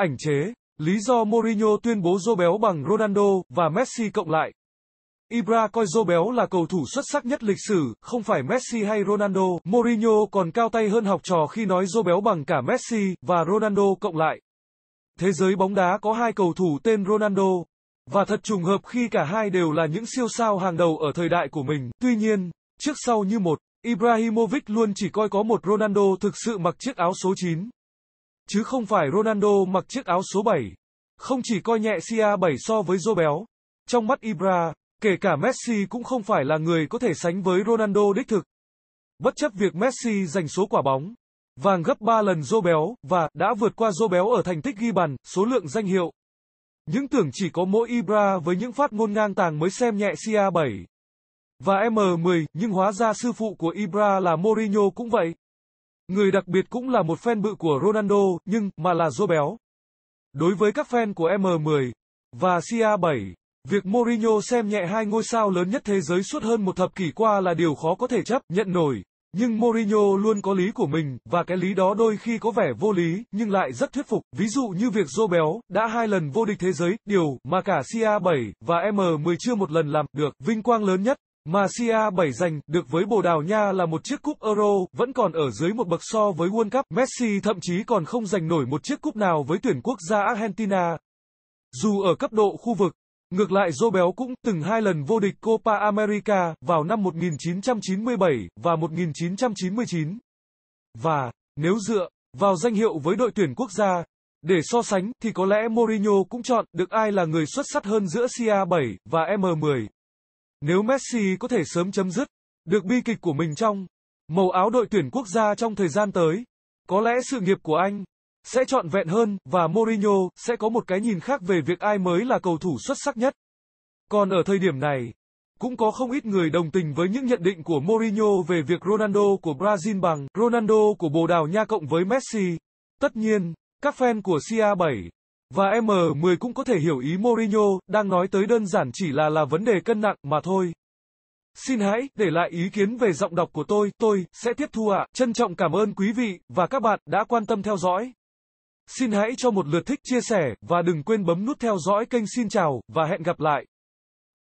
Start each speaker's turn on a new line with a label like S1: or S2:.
S1: Ảnh chế, lý do Mourinho tuyên bố Zô béo bằng Ronaldo và Messi cộng lại. Ibra coi Zô béo là cầu thủ xuất sắc nhất lịch sử, không phải Messi hay Ronaldo. Mourinho còn cao tay hơn học trò khi nói Zô béo bằng cả Messi và Ronaldo cộng lại. Thế giới bóng đá có hai cầu thủ tên Ronaldo, và thật trùng hợp khi cả hai đều là những siêu sao hàng đầu ở thời đại của mình. Tuy nhiên, trước sau như một, Ibrahimovic luôn chỉ coi có một Ronaldo thực sự mặc chiếc áo số 9 chứ không phải Ronaldo mặc chiếc áo số 7. Không chỉ coi nhẹ CR7 so với dô béo, trong mắt Ibra, kể cả Messi cũng không phải là người có thể sánh với Ronaldo đích thực. Bất chấp việc Messi giành số quả bóng, vàng gấp 3 lần dô béo, và đã vượt qua dô béo ở thành tích ghi bàn, số lượng danh hiệu. Những tưởng chỉ có mỗi Ibra với những phát ngôn ngang tàng mới xem nhẹ CR7 và M10, nhưng hóa ra sư phụ của Ibra là Mourinho cũng vậy. Người đặc biệt cũng là một fan bự của Ronaldo, nhưng, mà là dô béo. Đối với các fan của M10 và CA7, việc Mourinho xem nhẹ hai ngôi sao lớn nhất thế giới suốt hơn một thập kỷ qua là điều khó có thể chấp nhận nổi. Nhưng Mourinho luôn có lý của mình, và cái lý đó đôi khi có vẻ vô lý, nhưng lại rất thuyết phục. Ví dụ như việc Dô Béo, đã hai lần vô địch thế giới, điều mà cả CA7 và M10 chưa một lần làm được. Vinh quang lớn nhất mà Sia 7 giành được với Bồ Đào Nha là một chiếc cúp Euro, vẫn còn ở dưới một bậc so với World Cup. Messi thậm chí còn không giành nổi một chiếc cúp nào với tuyển quốc gia Argentina. Dù ở cấp độ khu vực, ngược lại Dô Béo cũng từng hai lần vô địch Copa America vào năm 1997 và 1999. Và, nếu dựa vào danh hiệu với đội tuyển quốc gia, để so sánh thì có lẽ Mourinho cũng chọn được ai là người xuất sắc hơn giữa CA7 và M10. Nếu Messi có thể sớm chấm dứt được bi kịch của mình trong màu áo đội tuyển quốc gia trong thời gian tới, có lẽ sự nghiệp của anh sẽ trọn vẹn hơn và Mourinho sẽ có một cái nhìn khác về việc ai mới là cầu thủ xuất sắc nhất. Còn ở thời điểm này, cũng có không ít người đồng tình với những nhận định của Mourinho về việc Ronaldo của Brazil bằng Ronaldo của Bồ Đào Nha cộng với Messi. Tất nhiên, các fan của CR7 và M10 cũng có thể hiểu ý Mourinho, đang nói tới đơn giản chỉ là là vấn đề cân nặng mà thôi. Xin hãy để lại ý kiến về giọng đọc của tôi, tôi sẽ tiếp thu ạ. À. Trân trọng cảm ơn quý vị và các bạn đã quan tâm theo dõi. Xin hãy cho một lượt thích chia sẻ và đừng quên bấm nút theo dõi kênh xin chào và hẹn gặp lại.